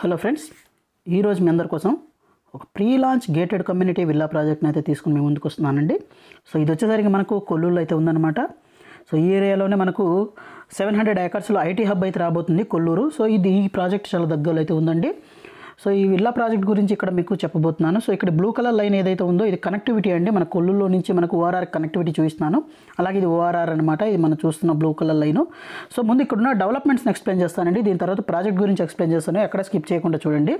hello friends ఈరోజు మీ అందరి కోసం ఒక pre launch gated community villa ప్రాజెక్ట్ని అయితే తీసుకుని మేము ముందుకు వస్తున్నానండి సో ఇది వచ్చేసరికి మనకు కొల్లూరులో అయితే ఉందన్నమాట సో ఈ ఏరియాలోనే మనకు సెవెన్ హండ్రెడ్ ఏకర్స్లో ఐటీ హబ్ అయితే రాబోతుంది కొల్లూరు సో ఇది ఈ ప్రాజెక్ట్ చాలా దగ్గరలో అయితే ఉందండి సో ఈ విల్లా ప్రాజెక్ట్ గురించి ఇక్కడ మీకు చెప్పబోతున్నాను సో ఇక్కడ బ్లూ కలర్ లైన్ ఏదైతే ఉందో ఇది కనెక్టివిటీ అండి మన కొల్లులో నుంచి మనకు ఓఆర్ఆర్ కనెక్టివిటీ చూపిస్తున్నాను అలాగే ఇది ఓఆర్ఆర్ అనమాట ఇది మనం చూస్తున్న బ్లూ కలర్ లైన్ సో ముందు ఇక్కడ ఉన్న డెవలప్మెంట్స్ని ఎక్స్ప్లెయిన్ చేస్తానండి దీని తర్వాత ప్రాజెక్ట్ గురించి ఎక్స్ప్లెయిన్ చేస్తాను ఎక్కడ స్కిప్ చేయకుండా చూడండి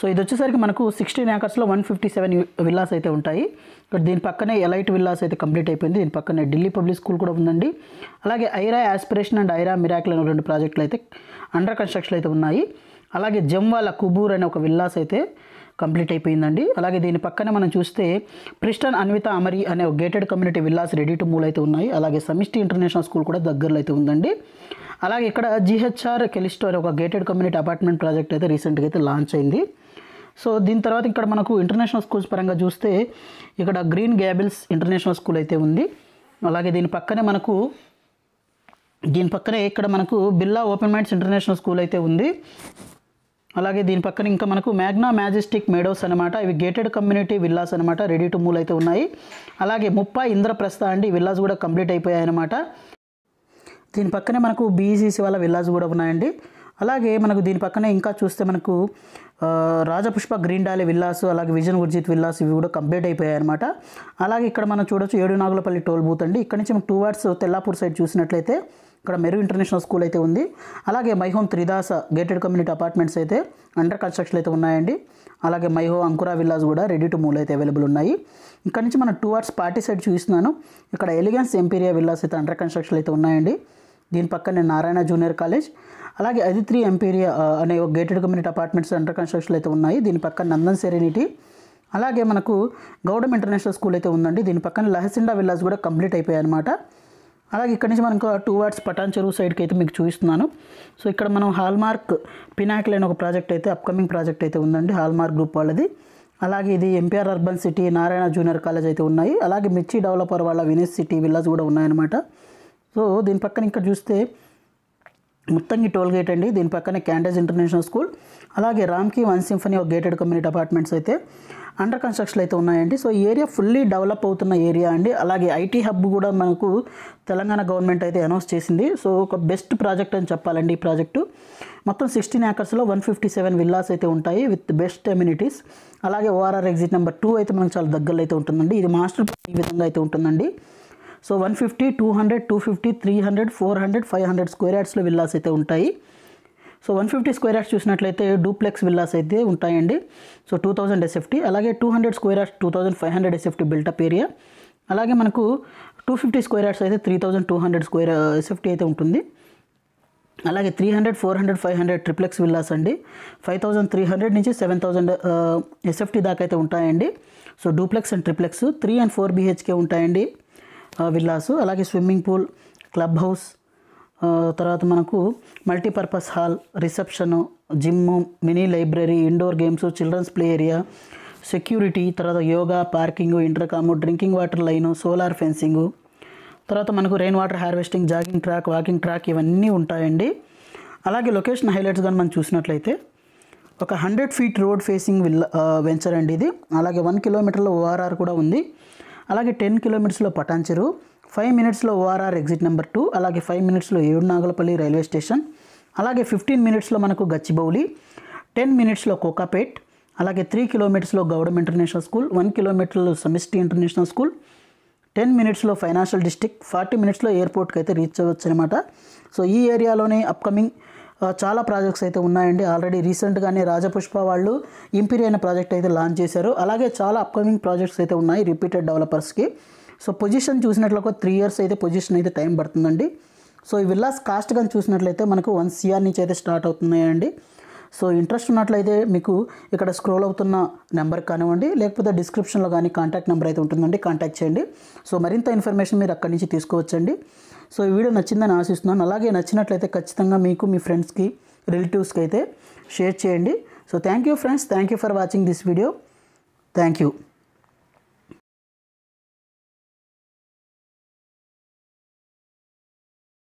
సో ఇది వచ్చేసరికి మనకు సిక్స్టీన్ ఏకర్స్లో వన్ ఫిఫ్టీ సెవెన్ విల్లాస్ అయితే ఉంటాయి ఇక్కడ దీని పక్కనే ఎలైట్ విల్లాస్ అయితే కంప్లీట్ అయిపోయింది దీని పక్కనే ఢిల్లీ పబ్లిక్ స్కూల్ కూడా ఉందండి అలాగే Aira aspiration and Aira miracle అనే రెండు ప్రాజెక్టులు అయితే అండర్ కన్స్ట్రక్షన్ అయితే ఉన్నాయి అలాగే జంవాల కుబూర్ అనే ఒక విల్లాస్ అయితే కంప్లీట్ అయిపోయిందండి అలాగే దీని పక్కనే మనం చూస్తే ప్రిస్టన్ అన్విత అమరి అనే ఒక gated community villas ready to move అయితే ఉన్నాయి అలాగే సమిష్టి ఇంటర్నేషనల్ స్కూల్ కూడా దగ్గరలో అయితే ఉందండి అలాగే ఇక్కడ జిహెచ్ఆర్ కెలిస్టోర్ ఒక గేటెడ్ కమ్యూనిటీ అపార్ట్మెంట్ ప్రాజెక్ట్ అయితే రీసెంట్గా అయితే లాంచ్ అయింది సో దీని తర్వాత ఇక్కడ మనకు ఇంటర్నేషనల్ స్కూల్స్ పరంగా చూస్తే ఇక్కడ గ్రీన్ గ్యాబిల్స్ ఇంటర్నేషనల్ స్కూల్ అయితే ఉంది అలాగే దీని పక్కనే మనకు దీని పక్కనే ఇక్కడ మనకు Birla open minds international school అయితే ఉంది అలాగే దీని పక్కన ఇంకా మనకు మ్యాగ్నా మ్యాజెస్టిక్ మేడోస్ అనమాట ఇవి గేటెడ్ కమ్యూనిటీ విల్లాస్ అనమాట రెడీ టు మూల్ అయితే ఉన్నాయి అలాగే ముప్పై ఇంద్రప్రస్థ అండి విల్లాస్ కూడా కంప్లీట్ అయిపోయాయి అనమాట దీని పక్కనే మనకు బీసీసీ e వాళ్ళ విల్లాస్ కూడా ఉన్నాయండి అలాగే మనకు దీని పక్కనే ఇంకా చూస్తే మనకు రాజపుష్ప గ్రీన్ డాలీ విల్లాస్ అలాగే విజన్ ఉర్జిత్ విల్లాస్ ఇవి కూడా కంప్లీట్ అయిపోయాయి అనమాట అలాగే ఇక్కడ మనం చూడొచ్చు ఏడు నాగులపల్లి టోల్ బూత్ అండి ఇక్కడ నుంచి టూ వార్డ్స్ తెల్లాపూర్ సైడ్ చూసినట్లయితే ఇక్కడ మెరు ఇంటర్నేషనల్ స్కూల్ అయితే ఉంది అలాగే My Home Tridasa gated community apartments అయితే అండర్ కన్స్ట్రక్షన్ అయితే ఉన్నాయండి అలాగే మైహో అంకురా విల్లాస్ కూడా రెడీ టు మూవ్ అయితే అవైలబుల్ ఉన్నాయి ఇక్కడ నుంచి మనం టూ అవర్స్ పార్టీ సైడ్ చూస్తున్నాను ఇక్కడ ఎలిగెన్స్ ఎంపీరియా విల్లాస్ అయితే అండర్ కన్స్ట్రక్షన్ అయితే ఉన్నాయండి దీని పక్కనే నారాయణ జూనియర్ కాలేజ్ అలాగే అది త్రీ ఎంపీరియా అనే ఒక gated community apartments under construction అయితే ఉన్నాయి దీని పక్కన నందన్ సెరెనిటీ అలాగే మనకు గౌడమ్ ఇంటర్నేషనల్ స్కూల్ అయితే ఉందండి దీని పక్కన లహసిండా విల్లాస్ కూడా కంప్లీట్ అయిపోయాయి అనమాట అలాగే ఇక్కడ నుంచి మనం ఇంకా టూ వాట్స్ పటాన్ చెరువు సైడ్కి అయితే మీకు చూపిస్తున్నాను సో ఇక్కడ మనం హాల్మార్క్ పినాకిల్ అనే ఒక ప్రాజెక్ట్ అయితే అప్కమింగ్ ప్రాజెక్ట్ అయితే ఉందండి హాల్మార్క్ గ్రూప్ వాళ్ళది అలాగే ఇది MPR urban city Narayana junior college అయితే ఉన్నాయి అలాగే మిర్చి డెవలపర్ వాళ్ళ వినేష్ సిటీ విల్లాస్ కూడా ఉన్నాయన్నమాట సో దీని పక్కన ఇక్కడ చూస్తే ముత్తంగి టోల్ గేట్ అండి దీని పక్కనే క్యాండేజ్ ఇంటర్నేషనల్ స్కూల్ అలాగే రామ్కి వన్ సింఫనీ ఒక గేటెడ్ కమ్యూనిటీ అపార్ట్మెంట్స్ అయితే అండర్ కన్స్ట్రక్షన్ అయితే ఉన్నాయండి సో ఈ ఏరియా ఫుల్లీ డెవలప్ అవుతున్న ఏరియా అండి అలాగే ఐటీ హబ్ కూడా మనకు తెలంగాణ గవర్నమెంట్ అయితే అనౌన్స్ చేసింది సో ఒక బెస్ట్ ప్రాజెక్ట్ అని చెప్పాలండి ఈ ప్రాజెక్టు మొత్తం సిక్స్టీన్ ఏకర్స్లో వన్ ఫిఫ్టీ సెవెన్ విల్లాస్ అయితే ఉంటాయి విత్ బెస్ట్ అమ్యూనిటీస్ అలాగే ఓఆర్ఆర్ ఎగ్జిట్ నెంబర్ టూ అయితే మనకు చాలా దగ్గరలో అయితే ఉంటుందండి ఇది మాస్టర్ ప్లాన్ ఈ విధంగా అయితే ఉంటుందండి so one fifty two hundred two fifty three hundred four hundred five hundred square యార్డ్స్లో విల్లాస్ అయితే ఉంటాయి so one fifty square yards చూసినట్లయితే డూప్లెక్స్ విల్లాస్ అయితే ఉంటాయండి సో టూ థౌజండ్ ఎస్ఎఫ్టీ అలాగే two hundred square yards two thousand five hundred SFT built up area అలాగే మనకు two fifty square yards అయితే three thousand two hundred square SFT అయితే ఉంటుంది అలాగే three hundred four hundred five hundred triplex villas అండి five thousand three hundred నుంచి seven thousand SFT దాకా అయితే ఉంటాయండి so duplex and triplex three and four BHK ఉంటాయండి విల్లాస్ అలాగే స్విమ్మింగ్ పూల్ క్లబ్ హౌస్ తర్వాత మనకు multipurpose hall reception gym mini library indoor games children's play area security తర్వాత yoga parking intercom drinking water line solar fencing తర్వాత మనకు rain water harvesting jogging track walking track ఇవన్నీ ఉంటాయండి అలాగే location highlights కానీ మనం చూసినట్లయితే ఒక hundred feet road facing villa venture అండి ఇది అలాగే వన్ కిలోమీటర్లో ఓఆర్ఆర్ కూడా ఉంది అలాగే టెన్ కిలోమీటర్స్లో పటాన్చెరు ఫైవ్ మినిట్స్లో ఓఆర్ఆర్ ఎగ్జిట్ నెంబర్ టూ అలాగే ఫైవ్ మినిట్స్లో ఏడు నాగలపల్లి రైల్వే స్టేషన్ అలాగే ఫిఫ్టీన్ మినిట్స్లో మనకు గచ్చిబౌలి టెన్ మినిట్స్లో కోకాపేట్ అలాగే త్రీ కిలోమీటర్స్లో గౌడమ్ ఇంటర్నేషనల్ స్కూల్ వన్ కిలోమీటర్లో సమిష్టి ఇంటర్నేషనల్ స్కూల్ టెన్ మినిట్స్లో ఫైనాన్షియల్ డిస్టిక్ ఫార్టీ మినిట్స్లో ఎయిర్పోర్ట్కి అయితే రీచ్ అవ్వచ్చు అనమాట సో ఈ ఏరియాలోనే అప్కమింగ్ చాలా ప్రాజెక్ట్స్ అయితే ఉన్నాయండి ఆల్రెడీ రీసెంట్గానే రాజపుష్ప వాళ్ళు ఇంపీరియా అనే ప్రాజెక్ట్ అయితే లాంచ్ చేశారు అలాగే చాలా అప్కమింగ్ ప్రాజెక్ట్స్ అయితే ఉన్నాయి రిపీటెడ్ డెవలపర్స్కి సో పొజిషన్ చూసినట్లు ఒక త్రీ ఇయర్స్ అయితే పొజిషన్ అయితే టైం పడుతుందండి సో ఈ విల్లాస్ కాస్ట్ కానీ చూసినట్లయితే మనకు వన్ సిఆర్ నుంచి అయితే స్టార్ట్ అవుతున్నాయండి సో ఇంట్రెస్ట్ ఉన్నట్లయితే మీకు ఇక్కడ స్క్రోల్ అవుతున్న నెంబర్ కానివ్వండి లేకపోతే డిస్క్రిప్షన్లో కానీ కాంటాక్ట్ నెంబర్ అయితే ఉంటుందండి కాంటాక్ట్ చేయండి సో మరింత ఇన్ఫర్మేషన్ మీరు అక్కడి నుంచి తీసుకోవచ్చండి సో ఈ వీడియో నచ్చిందని ఆశిస్తున్నాను అలాగే నచ్చినట్లయితే ఖచ్చితంగా మీకు మీ ఫ్రెండ్స్కి రిలేటివ్స్కి అయితే షేర్ చేయండి so thank you friends thank you for watching this video thank you